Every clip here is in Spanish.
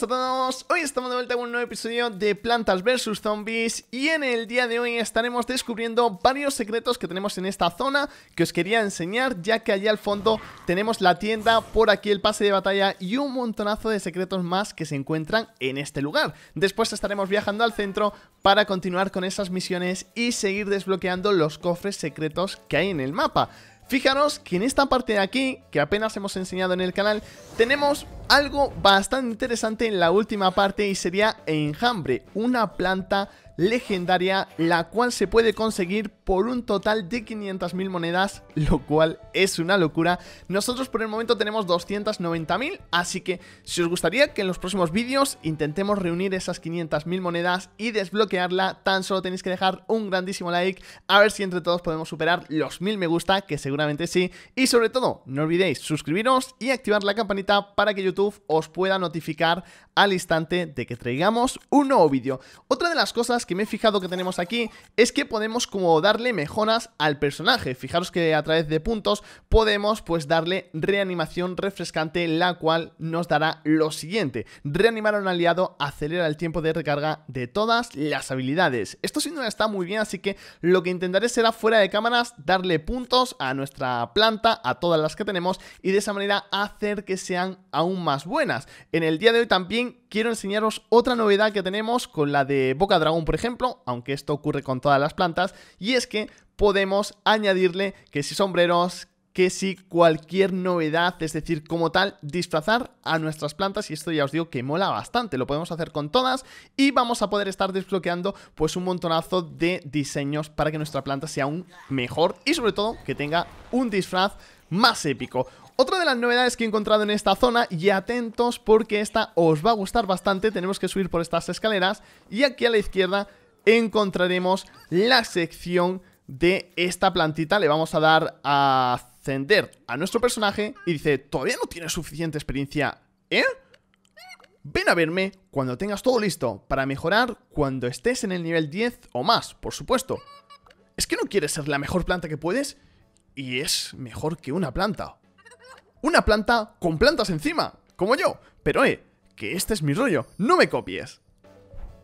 todos, hoy estamos de vuelta con un nuevo episodio de Plantas vs Zombies y en el día de hoy estaremos descubriendo varios secretos que tenemos en esta zona que os quería enseñar ya que allí al fondo tenemos la tienda, por aquí el pase de batalla y un montonazo de secretos más que se encuentran en este lugar. Después estaremos viajando al centro para continuar con esas misiones y seguir desbloqueando los cofres secretos que hay en el mapa. Fijaros que en esta parte de aquí, que apenas hemos enseñado en el canal, tenemos algo bastante interesante en la última parte y sería enjambre, una planta legendaria, la cual se puede conseguir por un total de 500.000 monedas, lo cual es una locura. Nosotros por el momento tenemos 290.000, así que si os gustaría que en los próximos vídeos intentemos reunir esas 500.000 monedas y desbloquearla, tan solo tenéis que dejar un grandísimo like, a ver si entre todos podemos superar los 1.000 me gusta, que seguramente sí. Y sobre todo, no olvidéis suscribiros y activar la campanita para que YouTube os pueda notificar al instante de que traigamos un nuevo vídeo. Otra de las cosas que me he fijado que tenemos aquí es que podemos como darle mejoras al personaje. Fijaros que a través de puntos podemos pues darle reanimación refrescante, la cual nos dará lo siguiente. Reanimar a un aliado acelera el tiempo de recarga de todas las habilidades. Esto sin no está muy bien, así que lo que intentaré será fuera de cámaras darle puntos a nuestra planta, a todas las que tenemos y de esa manera hacer que sean aún más buenas. En el día de hoy también quiero enseñaros otra novedad que tenemos con la de Boca Dragón, por ejemplo, aunque esto ocurre con todas las plantas, y es que podemos añadirle que si sombreros, que si cualquier novedad, es decir, como tal, disfrazar a nuestras plantas y esto ya os digo que mola bastante, lo podemos hacer con todas y vamos a poder estar desbloqueando pues un montonazo de diseños para que nuestra planta sea aún mejor y sobre todo que tenga un disfraz más épico. Otra de las novedades que he encontrado en esta zona, y atentos porque esta os va a gustar bastante, tenemos que subir por estas escaleras y aquí a la izquierda encontraremos la sección de esta plantita, le vamos a dar a ascender a nuestro personaje y dice, todavía no tienes suficiente experiencia, ¿eh? Ven a verme cuando tengas todo listo para mejorar cuando estés en el nivel 10 o más, por supuesto. ¿Es que no quieres ser la mejor planta que puedes? Y es mejor que una planta una planta con plantas encima, como yo. Pero eh, que este es mi rollo, no me copies.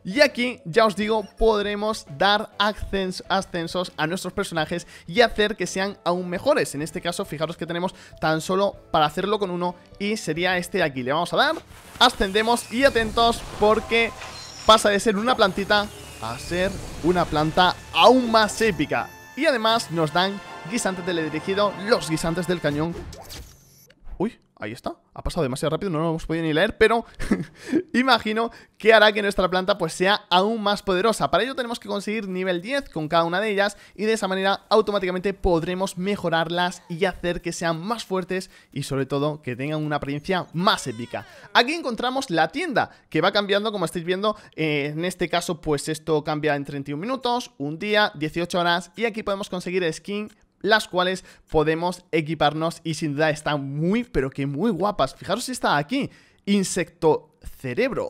Y aquí, ya os digo, podremos dar ascensos a nuestros personajes y hacer que sean aún mejores. En este caso, fijaros que tenemos tan solo para hacerlo con uno y sería este de aquí. Le vamos a dar, ascendemos y atentos porque pasa de ser una plantita a ser una planta aún más épica. Y además nos dan guisantes teledirigido, los guisantes del cañón Ahí está, ha pasado demasiado rápido, no lo hemos podido ni leer, pero imagino que hará que nuestra planta pues sea aún más poderosa. Para ello tenemos que conseguir nivel 10 con cada una de ellas y de esa manera automáticamente podremos mejorarlas y hacer que sean más fuertes y sobre todo que tengan una apariencia más épica. Aquí encontramos la tienda que va cambiando como estáis viendo, eh, en este caso pues esto cambia en 31 minutos, un día, 18 horas y aquí podemos conseguir skin las cuales podemos equiparnos y sin duda están muy, pero que muy guapas. Fijaros si está aquí, Insecto cerebro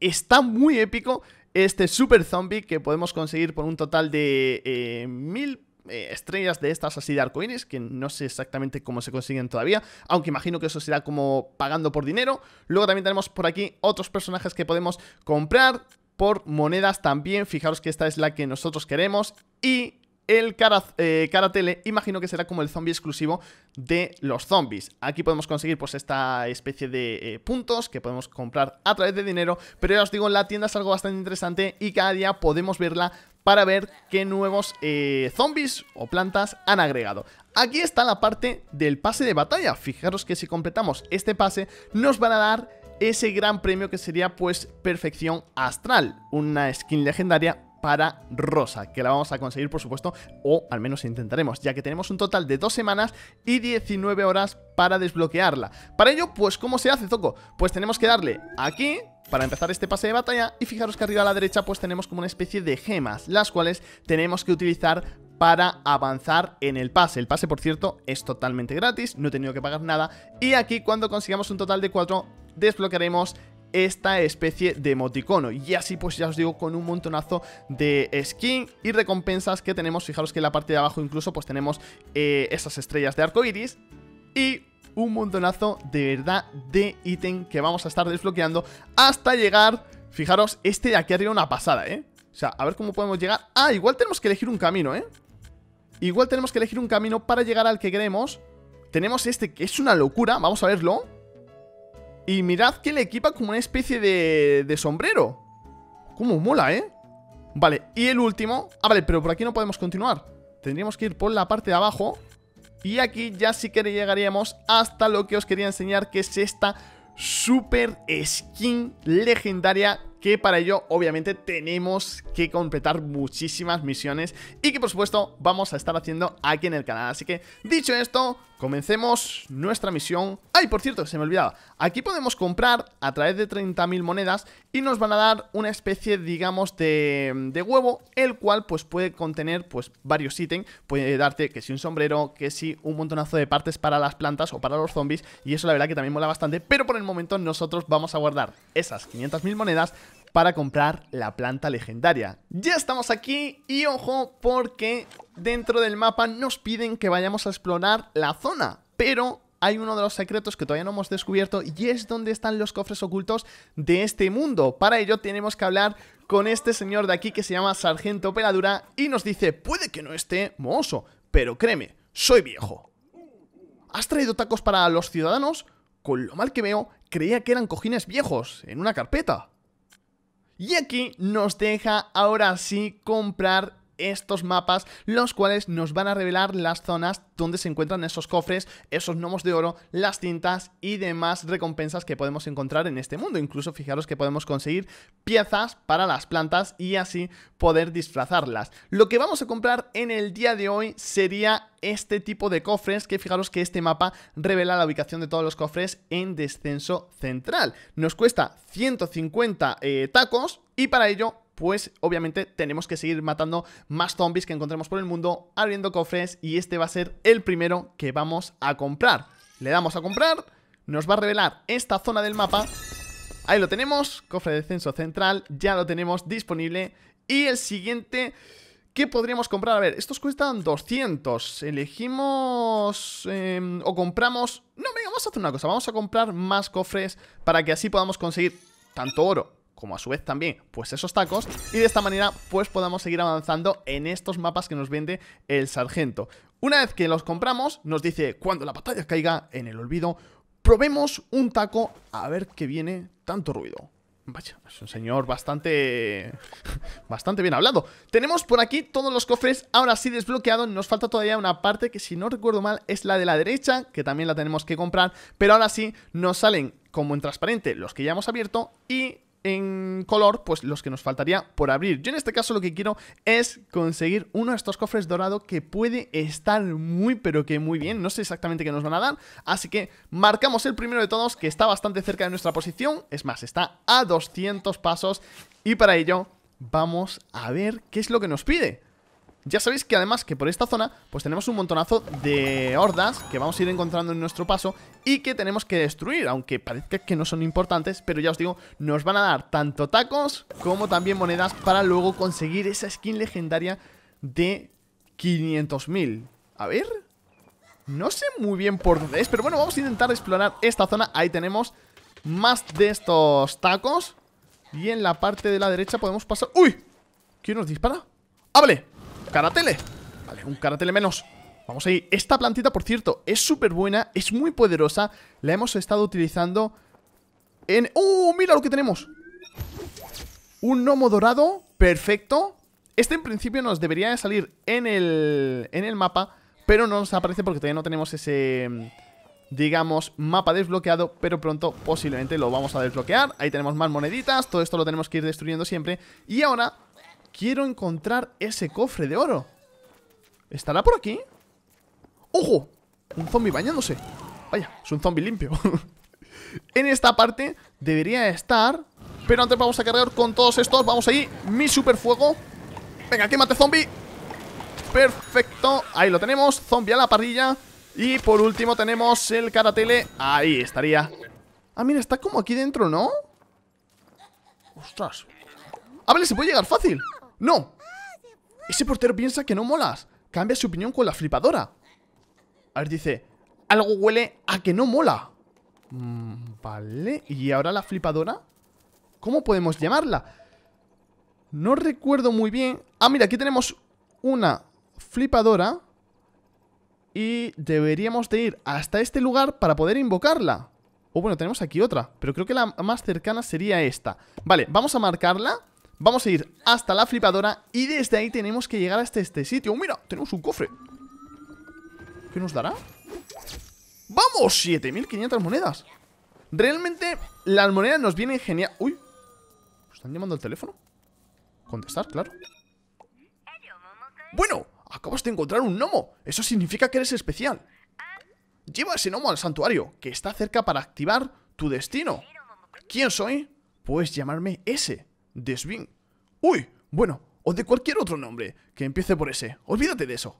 Está muy épico este super zombie que podemos conseguir por un total de eh, mil eh, estrellas de estas así de arcoíris, que no sé exactamente cómo se consiguen todavía, aunque imagino que eso será como pagando por dinero. Luego también tenemos por aquí otros personajes que podemos comprar por monedas también, fijaros que esta es la que nosotros queremos y el eh, Karatele imagino que será como el zombie exclusivo de los zombies. Aquí podemos conseguir pues esta especie de eh, puntos que podemos comprar a través de dinero, pero ya os digo, la tienda es algo bastante interesante y cada día podemos verla para ver qué nuevos eh, zombies o plantas han agregado. Aquí está la parte del pase de batalla. Fijaros que si completamos este pase nos van a dar ese gran premio que sería pues Perfección Astral, una skin legendaria para Rosa, que la vamos a conseguir por supuesto, o al menos intentaremos, ya que tenemos un total de dos semanas y 19 horas para desbloquearla. Para ello, pues ¿cómo se hace, Zoco? Pues tenemos que darle aquí, para empezar este pase de batalla y fijaros que arriba a la derecha pues tenemos como una especie de gemas, las cuales tenemos que utilizar para avanzar en el pase. El pase, por cierto, es totalmente gratis, no he tenido que pagar nada y aquí cuando consigamos un total de 4 desbloquearemos esta especie de emoticono. Y así pues ya os digo, con un montonazo de skin y recompensas que tenemos. Fijaros que en la parte de abajo incluso pues tenemos eh, esas estrellas de arco iris y un montonazo de verdad de ítem que vamos a estar desbloqueando hasta llegar, fijaros, este de aquí arriba una pasada, ¿eh? O sea, a ver cómo podemos llegar. Ah, igual tenemos que elegir un camino, ¿eh? Igual tenemos que elegir un camino para llegar al que queremos. Tenemos este que es una locura, vamos a verlo. Y mirad que le equipa como una especie de, sombrero. Como mola, ¿eh? Vale, y el último... Ah, vale, pero por aquí no podemos continuar. Tendríamos que ir por la parte de abajo. Y aquí ya sí que llegaríamos hasta lo que os quería enseñar, que es esta super skin legendaria que para ello obviamente tenemos que completar muchísimas misiones y que por supuesto vamos a estar haciendo aquí en el canal. Así que dicho esto, comencemos nuestra misión. ¡Ay, por cierto, se me olvidaba! Aquí podemos comprar a través de 30.000 monedas y nos van a dar una especie, digamos, de, huevo, el cual pues puede contener pues varios ítems. Puede darte que si un sombrero, que si un montonazo de partes para las plantas o para los zombies y eso la verdad que también mola bastante, pero por el momento nosotros vamos a guardar esas 500.000 monedas para comprar la planta legendaria. Ya estamos aquí y ojo porque dentro del mapa nos piden que vayamos a explorar la zona, pero hay uno de los secretos que todavía no hemos descubierto y es donde están los cofres ocultos de este mundo. Para ello tenemos que hablar con este señor de aquí que se llama Sargento Peladura y nos dice, puede que no esté mohoso, pero créeme, soy viejo. ¿Has traído tacos para los ciudadanos? Con lo mal que veo, creía que eran cojines viejos en una carpeta. Y aquí nos deja ahora sí comprar estos mapas, los cuales nos van a revelar las zonas donde se encuentran esos cofres, esos gnomos de oro, las cintas y demás recompensas que podemos encontrar en este mundo. Incluso fijaros que podemos conseguir piezas para las plantas y así poder disfrazarlas. Lo que vamos a comprar en el día de hoy sería este tipo de cofres, que fijaros que este mapa revela la ubicación de todos los cofres en descenso central. Nos cuesta 150 eh, tacos y para ello pues obviamente tenemos que seguir matando más zombies que encontremos por el mundo, abriendo cofres y este va a ser el primero que vamos a comprar. Le damos a comprar, nos va a revelar esta zona del mapa. Ahí lo tenemos, cofre de descenso central, ya lo tenemos disponible. Y el siguiente... ¿Qué podríamos comprar? A ver, estos cuestan 200. Elegimos... Em, o compramos... No, venga, vamos a hacer una cosa. Vamos a comprar más cofres para que así podamos conseguir tanto oro como a su vez también, pues esos tacos y de esta manera, pues podamos seguir avanzando en estos mapas que nos vende el sargento. Una vez que los compramos, nos dice, cuando la batalla caiga en el olvido, probemos un taco a ver qué viene tanto ruido. Vaya, es un señor bastante... Bastante bien hablado Tenemos por aquí todos los cofres Ahora sí desbloqueado Nos falta todavía una parte que si no recuerdo mal es la de la derecha Que también la tenemos que comprar Pero ahora sí nos salen como en transparente los que ya hemos abierto Y en color, pues los que nos faltaría por abrir. Yo en este caso lo que quiero es conseguir uno de estos cofres dorado que puede estar muy pero que muy bien. No sé exactamente qué nos van a dar, así que marcamos el primero de todos que está bastante cerca de nuestra posición. Es más, está a 200 pasos y para ello vamos a ver qué es lo que nos pide. Ya sabéis que además que por esta zona pues tenemos un montonazo de hordas que vamos a ir encontrando en nuestro paso y que tenemos que destruir, aunque parezca que no son importantes, pero ya os digo, nos van a dar tanto tacos como también monedas para luego conseguir esa skin legendaria de 500.000. A ver... No sé muy bien por dónde es, pero bueno, vamos a intentar explorar esta zona. Ahí tenemos más de estos tacos. Y en la parte de la derecha podemos pasar... ¡Uy! ¿Quién nos dispara? hable ¡Ah, Caratele Vale, un caratele menos Vamos a ir, esta plantita por cierto es súper buena Es muy poderosa, la hemos estado utilizando En... ¡Uh! Mira lo que tenemos Un gnomo dorado, perfecto Este en principio nos debería de salir en el... en el mapa Pero no nos aparece porque todavía no tenemos ese... Digamos, mapa desbloqueado Pero pronto posiblemente lo vamos a desbloquear Ahí tenemos más moneditas Todo esto lo tenemos que ir destruyendo siempre Y ahora Quiero encontrar ese cofre de oro ¿Estará por aquí? ¡Ojo! Un zombie bañándose Vaya, es un zombie limpio En esta parte debería estar Pero antes vamos a cargar con todos estos Vamos ahí, mi super fuego Venga, quémate zombie Perfecto, ahí lo tenemos Zombie a la parrilla Y por último tenemos el karatele Ahí estaría Ah, mira, está como aquí dentro, ¿no? Ostras ¡Ah, vale, se puede llegar fácil! ¡No! Ese portero piensa que no molas. Cambia su opinión con la flipadora. A ver, dice... Algo huele a que no mola. Mm, vale. ¿Y ahora la flipadora? ¿Cómo podemos llamarla? No recuerdo muy bien. Ah, mira, aquí tenemos una flipadora. Y deberíamos de ir hasta este lugar para poder invocarla. O bueno, tenemos aquí otra. Pero creo que la más cercana sería esta. Vale, vamos a marcarla. Vamos a ir hasta la flipadora y desde ahí tenemos que llegar hasta este sitio. ¡Mira! Tenemos un cofre. ¿Qué nos dará? ¡Vamos! 7.500 monedas. Realmente las monedas nos vienen genial. ¡Uy! ¿Están llamando al teléfono? Contestar, claro. Bueno, acabas de encontrar un gnomo. Eso significa que eres especial. Lleva ese gnomo al santuario, que está cerca para activar tu destino. ¿Quién soy? Puedes llamarme ese. Desvin. Uy, bueno, o de cualquier otro nombre que empiece por ese. Olvídate de eso.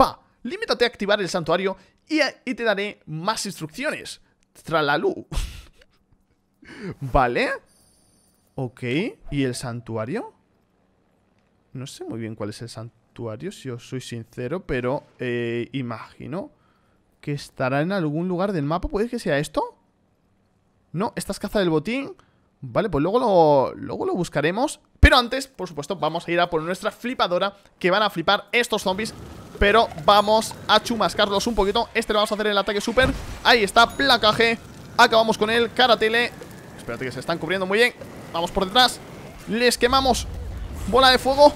Va, Límítate a activar el santuario y, te daré más instrucciones. Tralalú. vale. Ok, ¿y el santuario? No sé muy bien cuál es el santuario, si os soy sincero, pero eh, imagino que estará en algún lugar del mapa. ¿Puede que sea esto? No, esta es caza del botín. Vale, pues luego lo, luego lo buscaremos Pero antes, por supuesto, vamos a ir a por nuestra flipadora Que van a flipar estos zombies Pero vamos a chumascarlos un poquito Este lo vamos a hacer el ataque super Ahí está, placaje Acabamos con él, karatele. Espérate que se están cubriendo muy bien Vamos por detrás Les quemamos Bola de fuego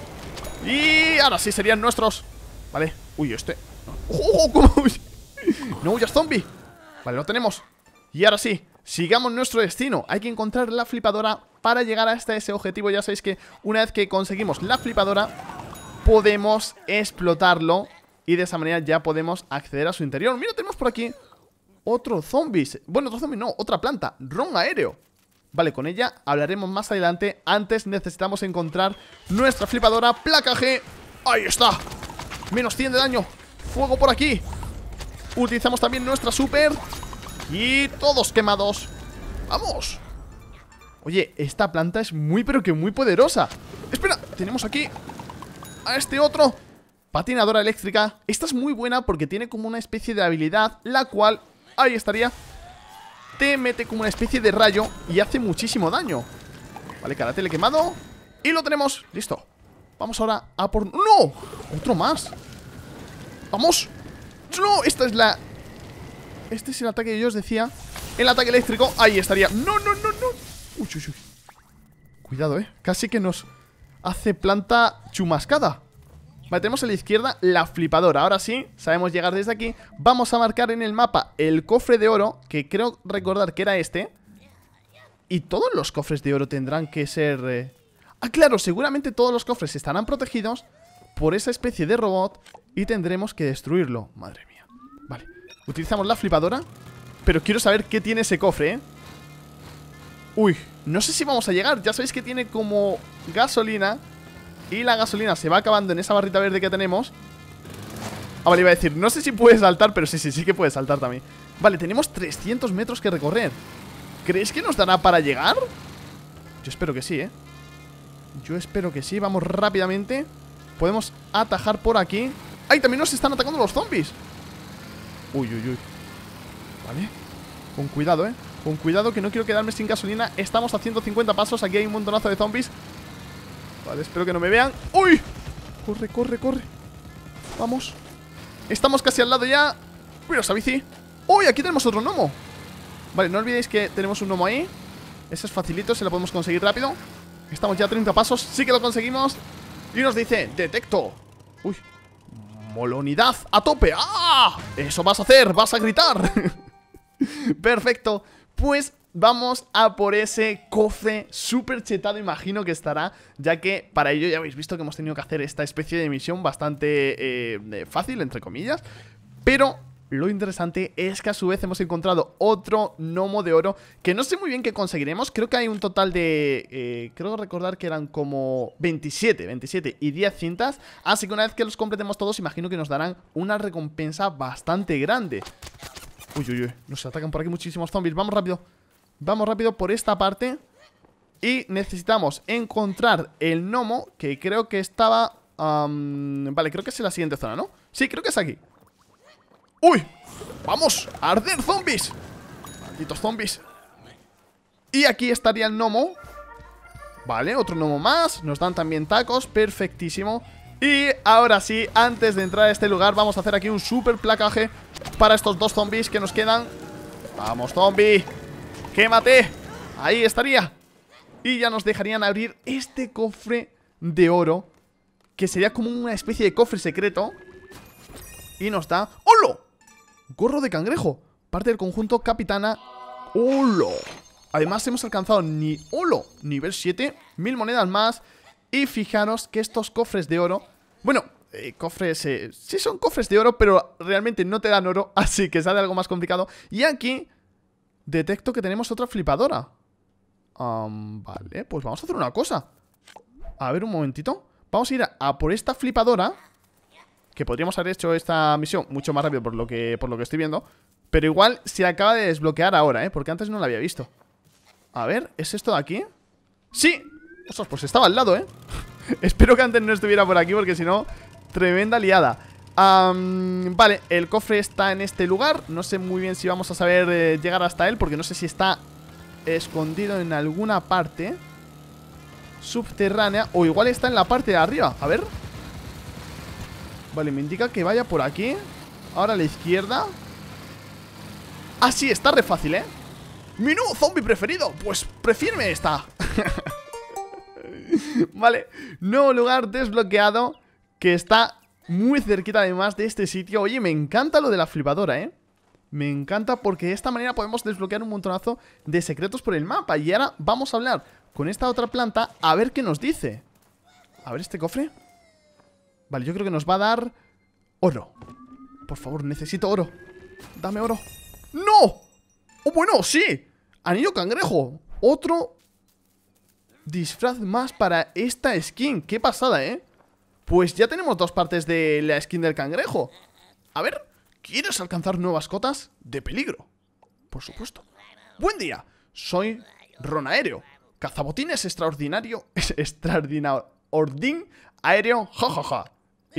Y ahora sí serían nuestros Vale, uy, este ¡Oh, ¡No huyas, zombie! Vale, lo tenemos Y ahora sí Sigamos nuestro destino, hay que encontrar la flipadora para llegar hasta este, ese objetivo. Ya sabéis que una vez que conseguimos la flipadora, podemos explotarlo y de esa manera ya podemos acceder a su interior. Mira, tenemos por aquí otro zombie. Bueno, otro zombie no, otra planta, ron aéreo. Vale, con ella hablaremos más adelante. Antes necesitamos encontrar nuestra flipadora placa G. ¡Ahí está! Menos 100 de daño. Fuego por aquí. Utilizamos también nuestra super. Y todos quemados ¡Vamos! Oye, esta planta es muy pero que muy poderosa ¡Espera! Tenemos aquí a este otro Patinadora eléctrica Esta es muy buena porque tiene como una especie de habilidad La cual, ahí estaría Te mete como una especie de rayo Y hace muchísimo daño Vale, karate le quemado Y lo tenemos, listo Vamos ahora a por... ¡No! Otro más ¡Vamos! ¡No! Esta es la este es el ataque que yo os decía. El ataque eléctrico. Ahí estaría. No, no, no, no. Uy, uy, Cuidado, eh. Casi que nos hace planta chumascada. Vale, a la izquierda la flipadora. Ahora sí, sabemos llegar desde aquí. Vamos a marcar en el mapa el cofre de oro, que creo recordar que era este. Y todos los cofres de oro tendrán que ser... Eh, ah, claro, seguramente todos los cofres estarán protegidos por esa especie de robot y tendremos que destruirlo. Madre mía. Vale, Utilizamos la flipadora Pero quiero saber qué tiene ese cofre, ¿eh? Uy, no sé si vamos a llegar Ya sabéis que tiene como gasolina Y la gasolina se va acabando en esa barrita verde que tenemos Ah, vale, iba a decir No sé si puede saltar, pero sí, sí, sí que puede saltar también Vale, tenemos 300 metros que recorrer ¿Creéis que nos dará para llegar? Yo espero que sí, ¿eh? Yo espero que sí Vamos rápidamente Podemos atajar por aquí ¡Ay, también nos están atacando los zombies! Uy, uy, uy Vale Con cuidado, eh Con cuidado que no quiero quedarme sin gasolina Estamos a 150 pasos Aquí hay un montonazo de zombies Vale, espero que no me vean ¡Uy! Corre, corre, corre Vamos Estamos casi al lado ya ¡Uy, esa bici ¡Uy! Aquí tenemos otro gnomo Vale, no olvidéis que tenemos un gnomo ahí Ese es facilito, se lo podemos conseguir rápido Estamos ya a 30 pasos, sí que lo conseguimos Y nos dice, detecto Uy, molonidad a tope. ¡Ah! Eso vas a hacer, vas a gritar. Perfecto. Pues vamos a por ese cofre super chetado, imagino que estará, ya que para ello ya habéis visto que hemos tenido que hacer esta especie de misión bastante eh, fácil, entre comillas, pero lo interesante es que a su vez hemos encontrado otro gnomo de oro que no sé muy bien qué conseguiremos. Creo que hay un total de... Eh, creo recordar que eran como 27, 27 y 10 cintas. Así que una vez que los completemos todos, imagino que nos darán una recompensa bastante grande. Uy, uy, uy. Nos atacan por aquí muchísimos zombies. Vamos rápido. Vamos rápido por esta parte. Y necesitamos encontrar el gnomo que creo que estaba... vale, creo que es en la siguiente zona, ¿no? Sí, creo que es aquí. ¡Uy! ¡Vamos! ¡A ¡Arder zombies! Malditos zombies Y aquí estaría el gnomo Vale, otro gnomo más Nos dan también tacos, perfectísimo Y ahora sí, antes de entrar a este lugar Vamos a hacer aquí un super placaje Para estos dos zombies que nos quedan ¡Vamos, zombie! ¡Quémate! Ahí estaría Y ya nos dejarían abrir este cofre de oro Que sería como una especie de cofre secreto Y nos da... ¡Holo! Gorro de cangrejo. Parte del conjunto capitana. ¡Holo! Además hemos alcanzado ni ¡Holo! Nivel 7, mil monedas más. Y fijaros que estos cofres de oro... Bueno, eh, cofres... Eh, sí son cofres de oro, pero realmente no te dan oro, así que sale algo más complicado. Y aquí detecto que tenemos otra flipadora. vale, pues vamos a hacer una cosa. A ver, un momentito. Vamos a ir a por esta flipadora que podríamos haber hecho esta misión mucho más rápido por lo que, por lo que estoy viendo. Pero igual se acaba de desbloquear ahora, ¿eh? Porque antes no la había visto. A ver, ¿es esto de aquí? ¡Sí! Ostras, pues estaba al lado, ¿eh? Espero que antes no estuviera por aquí porque si no, tremenda liada. vale, el cofre está en este lugar. No sé muy bien si vamos a saber eh, llegar hasta él porque no sé si está escondido en alguna parte subterránea o igual está en la parte de arriba. A ver... Vale, me indica que vaya por aquí Ahora a la izquierda Ah, sí, está re fácil, ¿eh? ¡Mi nuevo zombie preferido! Pues prefirme esta Vale, nuevo lugar desbloqueado Que está muy cerquita además de este sitio Oye, me encanta lo de la flipadora, ¿eh? Me encanta porque de esta manera podemos desbloquear un montonazo de secretos por el mapa Y ahora vamos a hablar con esta otra planta a ver qué nos dice A ver este cofre Vale, yo creo que nos va a dar oro. Por favor, necesito oro. Dame oro. ¡No! ¡Oh, bueno, sí! Anillo cangrejo. Otro disfraz más para esta skin. ¡Qué pasada, eh! Pues ya tenemos dos partes de la skin del cangrejo. A ver, ¿quieres alcanzar nuevas cotas? De peligro. Por supuesto. ¡Buen día! Soy Ron Aéreo. es extraordinario... extraordinario... Ordín aéreo... Ja, Ja, ja.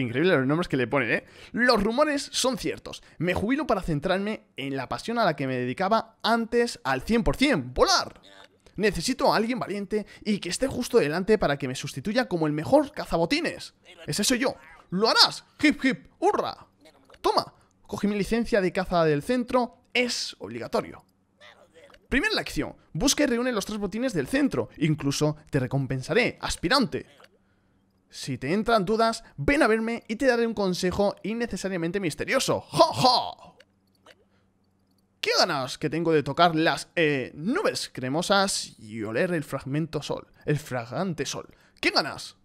Increíble los nombres que le ponen, ¿eh? Los rumores son ciertos. Me jubilo para centrarme en la pasión a la que me dedicaba antes al 100%, volar. Necesito a alguien valiente y que esté justo delante para que me sustituya como el mejor cazabotines. Ese soy yo. ¡Lo harás! ¡Hip, hip! ¡Hurra! Toma, cogí mi licencia de caza del centro. Es obligatorio. Primera lección. Busca y reúne los tres botines del centro. Incluso te recompensaré, aspirante. Si te entran dudas, ven a verme y te daré un consejo innecesariamente misterioso. ¡Ja, ¡Jojo! qué ganas que tengo de tocar las eh, nubes cremosas y oler el fragmento sol? El fragante sol. ¿Qué ganas?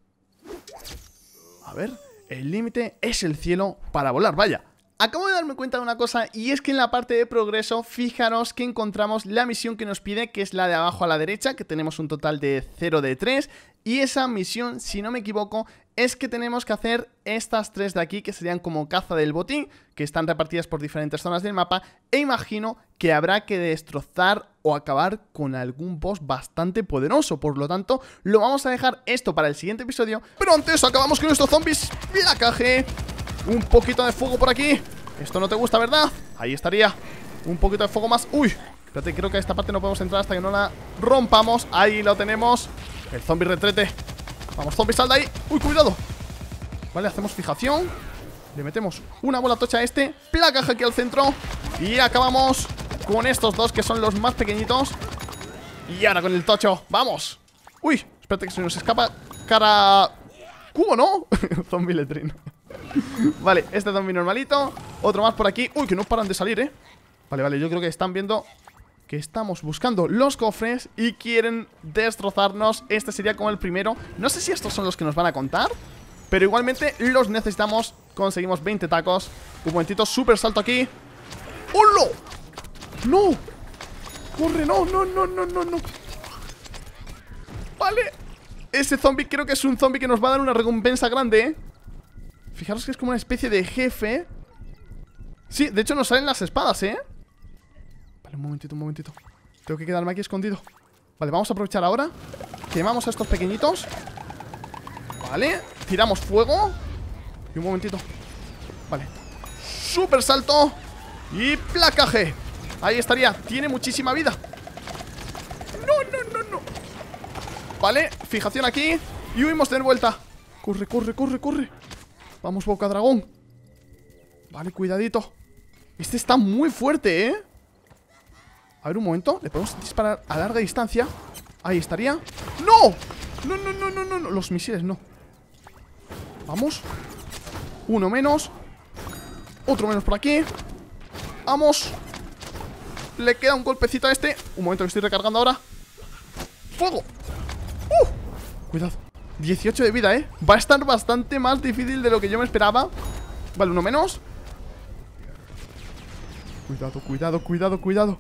A ver, el límite es el cielo para volar, vaya. Acabo de darme cuenta de una cosa y es que en la parte de progreso, fijaros que encontramos la misión que nos pide, que es la de abajo a la derecha, que tenemos un total de 0 de 3. Y esa misión, si no me equivoco, es que tenemos que hacer estas tres de aquí, que serían como caza del botín, que están repartidas por diferentes zonas del mapa, e imagino que habrá que destrozar o acabar con algún boss bastante poderoso, por lo tanto, lo vamos a dejar esto para el siguiente episodio, pero antes acabamos con estos zombies, la caja! Un poquito de fuego por aquí Esto no te gusta, ¿verdad? Ahí estaría Un poquito de fuego más ¡Uy! Espérate, creo que a esta parte no podemos entrar hasta que no la rompamos Ahí lo tenemos El zombie retrete Vamos, zombie, sal de ahí ¡Uy, cuidado! Vale, hacemos fijación Le metemos una bola tocha a este Placa aquí al centro Y acabamos con estos dos que son los más pequeñitos Y ahora con el tocho ¡Vamos! ¡Uy! Espérate que se nos escapa cara... Cubo, ¿no? zombie letrino Vale, este zombie normalito Otro más por aquí Uy, que no paran de salir, eh Vale, vale, yo creo que están viendo que estamos buscando los cofres y quieren destrozarnos. Este sería como el primero. No sé si estos son los que nos van a contar, pero igualmente los necesitamos. Conseguimos 20 tacos. Un momentito, súper salto aquí. ¡Holo! ¡No! ¡Corre! ¡No, no, no, no, no, no! Vale. Ese zombie creo que es un zombie que nos va a dar una recompensa grande, ¿eh? Fijaros que es como una especie de jefe Sí, de hecho nos salen las espadas, ¿eh? Vale, un momentito, un momentito Tengo que quedarme aquí escondido Vale, vamos a aprovechar ahora Quemamos a estos pequeñitos Vale, tiramos fuego Y un momentito Vale, super salto Y placaje Ahí estaría, tiene muchísima vida No, no, no, no Vale, fijación aquí Y huimos de vuelta Corre, corre, corre, corre Vamos, Boca Dragón. Vale, cuidadito. Este está muy fuerte, ¿eh? A ver, un momento. Le podemos disparar a larga distancia. Ahí estaría. ¡No! No, no, no, no, no. no. Los misiles, no. Vamos. Uno menos. Otro menos por aquí. Vamos. Le queda un golpecito a este. Un momento que estoy recargando ahora. ¡Fuego! ¡Uh! Cuidado. 18 de vida, ¿eh? Va a estar bastante más difícil de lo que yo me esperaba Vale, uno menos Cuidado, cuidado, cuidado, cuidado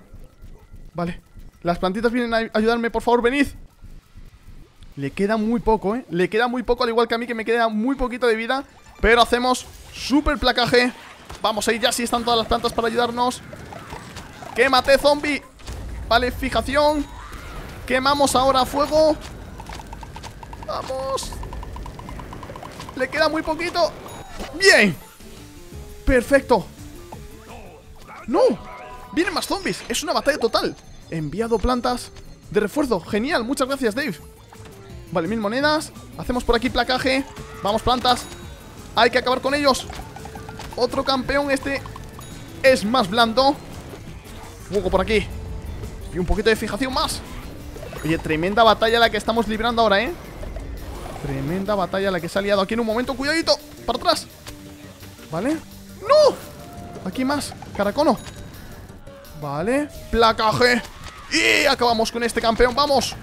Vale Las plantitas vienen a ayudarme, por favor, venid Le queda muy poco, ¿eh? Le queda muy poco, al igual que a mí, que me queda muy poquito de vida Pero hacemos súper placaje Vamos ahí, ya sí están todas las plantas para ayudarnos ¡Quémate, zombie! Vale, fijación Quemamos ahora fuego ¡Vamos! ¡Le queda muy poquito! ¡Bien! ¡Perfecto! ¡No! ¡Vienen más zombies! ¡Es una batalla total! enviado plantas de refuerzo. ¡Genial! Muchas gracias, Dave. Vale, mil monedas. Hacemos por aquí placaje. Vamos, plantas. Hay que acabar con ellos. Otro campeón. Este es más blando. Fuego por aquí. Y un poquito de fijación más. Oye, tremenda batalla la que estamos librando ahora, ¿eh? Tremenda batalla la que se ha liado aquí en un momento. ¡Cuidadito! ¡Para atrás! ¿Vale? ¡No! Aquí más. Caracono. Vale. Placaje. Y acabamos con este campeón. ¡Vamos!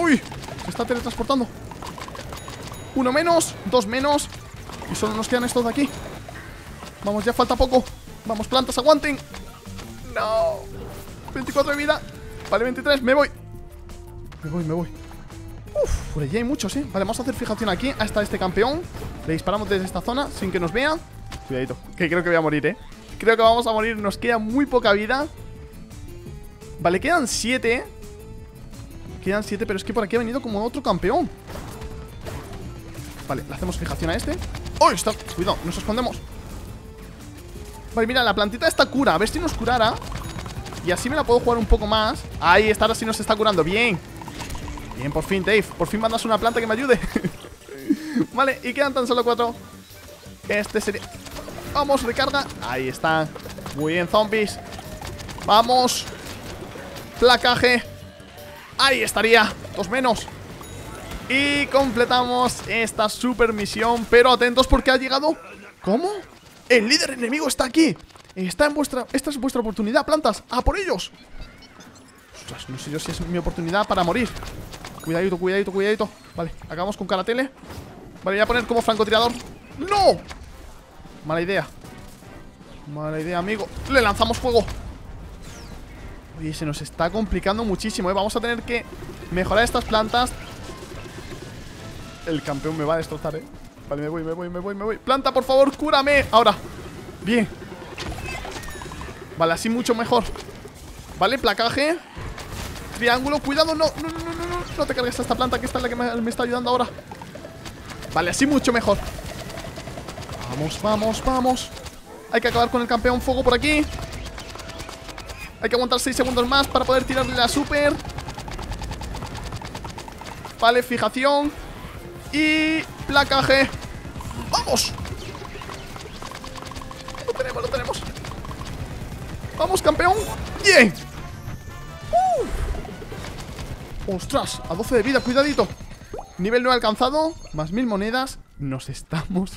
¡Uy! Se está teletransportando. Uno menos. Dos menos. Y solo nos quedan estos de aquí. Vamos, ya falta poco. Vamos, plantas, aguanten. No. 24 de vida. Vale, 23. Me voy. Me voy, me voy. Uf, por pues allí hay muchos, eh Vale, vamos a hacer fijación aquí Hasta este campeón Le disparamos desde esta zona Sin que nos vea Cuidadito Que creo que voy a morir, eh Creo que vamos a morir Nos queda muy poca vida Vale, quedan siete ¿eh? Quedan siete Pero es que por aquí ha venido como otro campeón Vale, le hacemos fijación a este ¡Oh, está! Cuidado, nos escondemos Vale, mira, la plantita está cura A ver si nos curara Y así me la puedo jugar un poco más Ahí está, ahora sí nos está curando Bien Bien, por fin, Dave. Por fin mandas una planta que me ayude. vale, y quedan tan solo cuatro. Este sería... Vamos, recarga. Ahí está. Muy bien, zombies. Vamos. Placaje. Ahí estaría. Dos menos. Y completamos esta super misión. Pero atentos porque ha llegado... ¿Cómo? El líder enemigo está aquí. Está en vuestra... Esta es vuestra oportunidad, plantas. ¡A por ellos! Ostras, no sé yo si es mi oportunidad para morir. Cuidadito, cuidadito, cuidadito Vale, acabamos con Karatele Vale, voy a poner como francotirador ¡No! Mala idea Mala idea, amigo Le lanzamos fuego Oye, se nos está complicando muchísimo, ¿eh? Vamos a tener que mejorar estas plantas El campeón me va a destrozar, ¿eh? Vale, me voy, me voy, me voy, me voy Planta, por favor, cúrame Ahora Bien Vale, así mucho mejor Vale, placaje triángulo. Cuidado, no, no, no, no, no. No te cargues a esta planta, que esta es la que me, está ayudando ahora. Vale, así mucho mejor. Vamos, vamos, vamos. Hay que acabar con el campeón fuego por aquí. Hay que aguantar 6 segundos más para poder tirarle la super. Vale, fijación. Y placaje. ¡Vamos! Lo tenemos, lo tenemos. ¡Vamos, campeón! ¡Bien! ¡Ostras! A 12 de vida, cuidadito Nivel no alcanzado, más mil monedas Nos estamos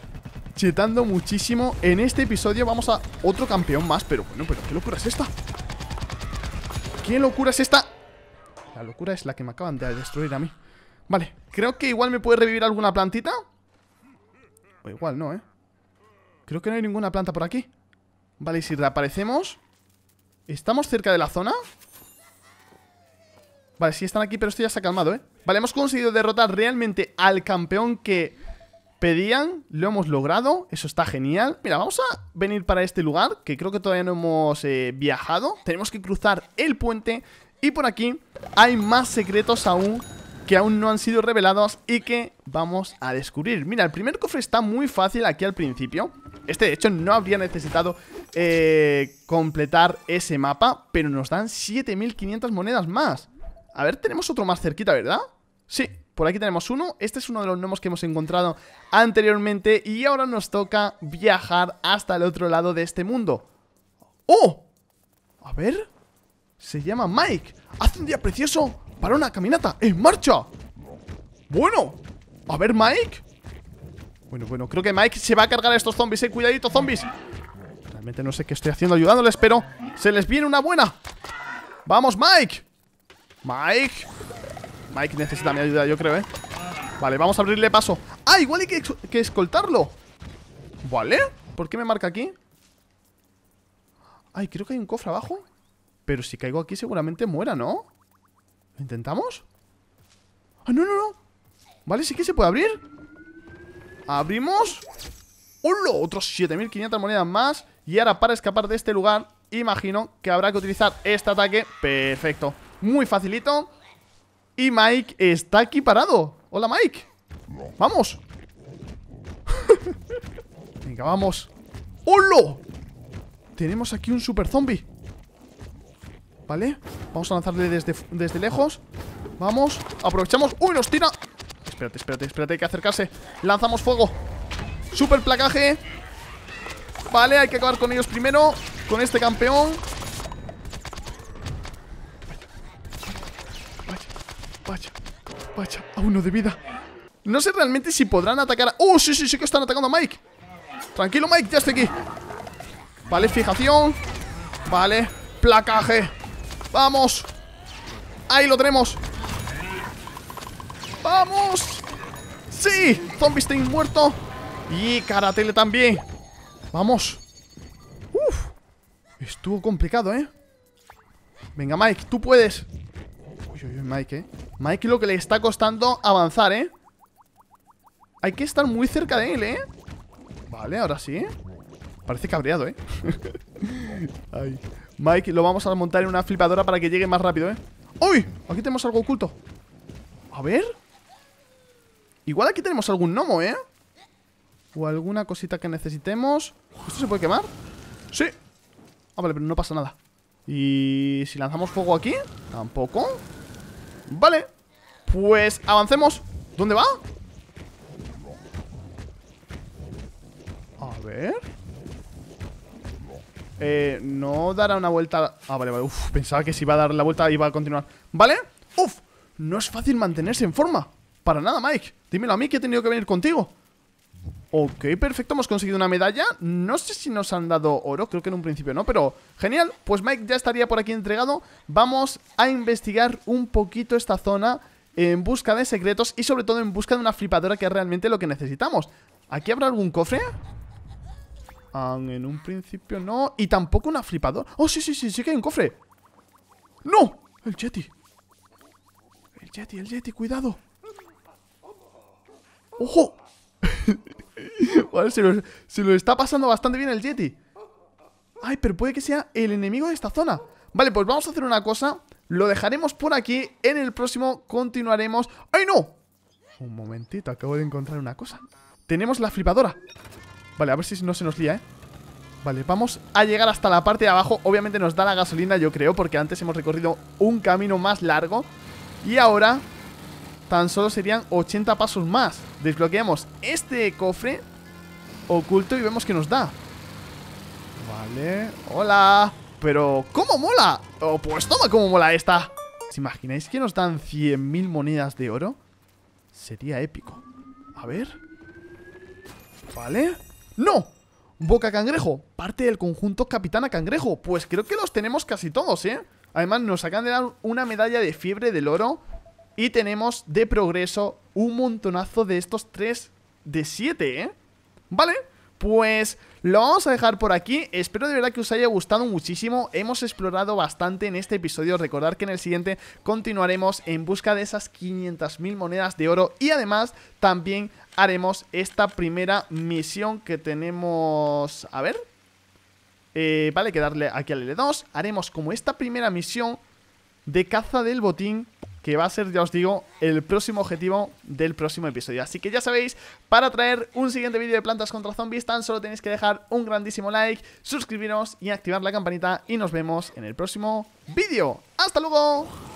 chetando muchísimo En este episodio vamos a otro campeón más Pero bueno, pero ¿qué locura es esta? ¿Qué locura es esta? La locura es la que me acaban de destruir a mí Vale, creo que igual me puede revivir alguna plantita O igual no, ¿eh? Creo que no hay ninguna planta por aquí Vale, si reaparecemos ¿Estamos cerca de la zona? Vale, sí están aquí, pero esto ya se ha calmado, ¿eh? Vale, hemos conseguido derrotar realmente al campeón que pedían. Lo hemos logrado, eso está genial. Mira, vamos a venir para este lugar, que creo que todavía no hemos eh, viajado. Tenemos que cruzar el puente y por aquí hay más secretos aún que aún no han sido revelados y que vamos a descubrir. Mira, el primer cofre está muy fácil aquí al principio. Este, de hecho, no habría necesitado eh, completar ese mapa, pero nos dan 7.500 monedas más. A ver, tenemos otro más cerquita, ¿verdad? Sí, por aquí tenemos uno. Este es uno de los gnomos que hemos encontrado anteriormente y ahora nos toca viajar hasta el otro lado de este mundo. ¡Oh! A ver... Se llama Mike. Hace un día precioso para una caminata. ¡En marcha! Bueno. A ver, Mike. Bueno, bueno, creo que Mike se va a cargar a estos zombies, eh. Cuidadito, zombies. Realmente no sé qué estoy haciendo ayudándoles, pero se les viene una buena. ¡Vamos, Mike! Mike Mike necesita mi ayuda, yo creo, ¿eh? Vale, vamos a abrirle paso ¡Ah, igual hay que, escoltarlo! ¿Vale? ¿Por qué me marca aquí? Ay, creo que hay un cofre abajo Pero si caigo aquí seguramente muera, ¿no? ¿Lo intentamos? ¡Ah, no, no, no! Vale, sí que se puede abrir Abrimos ¡Hola! Otros 7.500 monedas más Y ahora para escapar de este lugar Imagino que habrá que utilizar este ataque Perfecto muy facilito Y Mike está aquí parado Hola Mike Vamos Venga, vamos ¡Holo! Tenemos aquí un super zombie ¿Vale? Vamos a lanzarle desde, desde lejos Vamos, aprovechamos ¡Uy, nos tira! Espérate, espérate, espérate, hay que acercarse Lanzamos fuego Super placaje Vale, hay que acabar con ellos primero Con este campeón a uno de vida No sé realmente si podrán atacar a... ¡Oh, sí, sí, sí que están atacando a Mike! Tranquilo, Mike, ya estoy aquí Vale, fijación Vale, placaje ¡Vamos! ¡Ahí lo tenemos! ¡Vamos! ¡Sí! Zombie muerto Y Karatele también ¡Vamos! ¡Uf! Estuvo complicado, ¿eh? Venga, Mike, tú puedes Mike, eh Mike lo que le está costando avanzar, eh Hay que estar muy cerca de él, eh Vale, ahora sí eh. Parece cabreado, eh Mike lo vamos a montar en una flipadora para que llegue más rápido, eh ¡Uy! Aquí tenemos algo oculto A ver Igual aquí tenemos algún gnomo, eh O alguna cosita que necesitemos ¿Esto se puede quemar? ¡Sí! Ah, vale, pero no pasa nada ¿Y si lanzamos fuego aquí? Tampoco Vale, pues avancemos ¿Dónde va? A ver eh, no dará una vuelta Ah, vale, vale, uf, pensaba que si iba a dar la vuelta Iba a continuar, ¿vale? Uf, no es fácil mantenerse en forma Para nada, Mike Dímelo a mí que he tenido que venir contigo Ok, perfecto, hemos conseguido una medalla No sé si nos han dado oro, creo que en un principio no Pero genial, pues Mike ya estaría por aquí entregado Vamos a investigar un poquito esta zona En busca de secretos y sobre todo en busca de una flipadora Que es realmente lo que necesitamos ¿Aquí habrá algún cofre? en un principio no Y tampoco una flipadora Oh, sí, sí, sí, sí que hay un cofre ¡No! El Yeti El Yeti, el Yeti, cuidado ¡Ojo! Vale, se lo, está pasando bastante bien el Yeti. Ay, pero puede que sea el enemigo de esta zona. Vale, pues vamos a hacer una cosa. Lo dejaremos por aquí. En el próximo continuaremos. ¡Ay, no! Un momentito, acabo de encontrar una cosa. Tenemos la flipadora. Vale, a ver si no se nos lía, ¿eh? Vale, vamos a llegar hasta la parte de abajo Obviamente nos da la gasolina, yo creo Porque antes hemos recorrido un camino más largo Y ahora tan solo serían 80 pasos más. Desbloqueamos este cofre oculto y vemos que nos da. Vale, hola. Pero, ¿cómo mola? pues toma cómo mola esta. ¿Os imagináis que nos dan 100.000 monedas de oro? Sería épico. A ver. Vale. ¡No! Boca Cangrejo, parte del conjunto Capitana Cangrejo. Pues creo que los tenemos casi todos, ¿eh? Además, nos acaban de dar una medalla de fiebre del oro y tenemos de progreso un montonazo de estos 3 de 7, ¿eh? ¿Vale? Pues lo vamos a dejar por aquí, espero de verdad que os haya gustado muchísimo, hemos explorado bastante en este episodio, Recordad que en el siguiente continuaremos en busca de esas 500.000 monedas de oro y además también haremos esta primera misión que tenemos, a ver, eh, vale, que darle aquí al L2, haremos como esta primera misión de caza del botín que va a ser, ya os digo, el próximo objetivo del próximo episodio. Así que ya sabéis, para traer un siguiente vídeo de plantas contra zombies, tan solo tenéis que dejar un grandísimo like, suscribiros y activar la campanita. Y nos vemos en el próximo vídeo. ¡Hasta luego!